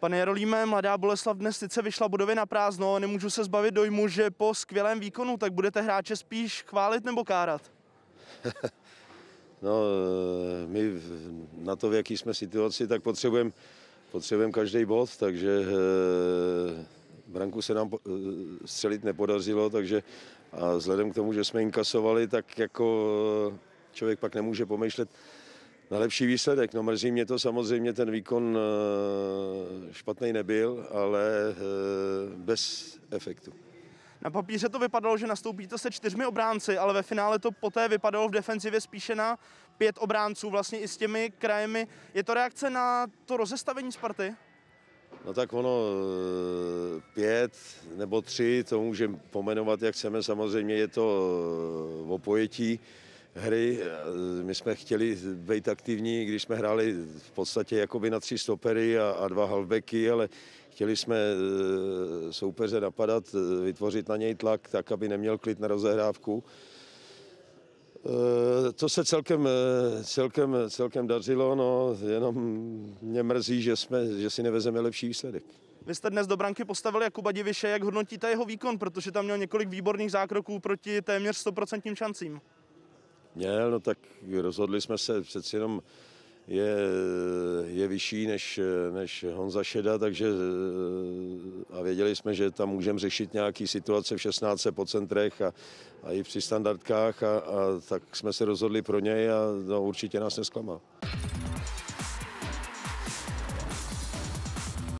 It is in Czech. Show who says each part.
Speaker 1: Pane Jarolíme, mladá Boleslav dnes sice vyšla budově na prázdno, nemůžu se zbavit dojmu, že po skvělém výkonu tak budete hráče spíš chválit nebo kárat.
Speaker 2: no, eh, my na to, v jaký jsme situaci, tak potřebujeme potřebujem každý bod, takže eh, branku se nám eh, střelit nepodařilo, takže a vzhledem k tomu, že jsme inkasovali, tak jako člověk pak nemůže pomýšlet, na lepší výsledek. No mrzí mě to samozřejmě, ten výkon eh, špatný nebyl, ale eh, bez efektu.
Speaker 1: Na papíře to vypadalo, že nastoupíte se čtyřmi obránci, ale ve finále to poté vypadalo v defenzivě spíše na pět obránců, vlastně i s těmi krajemi. Je to reakce na to rozestavení Sparty?
Speaker 2: No tak ono eh, pět nebo tři, to můžeme pomenovat, jak chceme. Samozřejmě je to o pojetí hry. Eh, my jsme chtěli být aktivní, když jsme hráli v podstatě jakoby na tři stopery a, a dva halbeky, ale chtěli jsme eh, soupeře napadat, eh, vytvořit na něj tlak, tak aby neměl klid na rozehrávku. To se celkem, celkem, celkem dařilo, no, jenom mě mrzí, že, jsme, že si nevezeme lepší výsledek.
Speaker 1: Vy jste dnes do branky postavili Jakuba Diviše, jak hodnotíte jeho výkon, protože tam měl několik výborných zákroků proti téměř 100% šancím.
Speaker 2: Měl, no tak rozhodli jsme se přeci jenom je, je vyšší než, než Honza Šeda, takže eh, a věděli jsme, že tam můžeme řešit nějaký situace v 16 po centrech a, a i při standardkách a, a tak jsme se rozhodli pro něj a no, určitě nás nesklamal.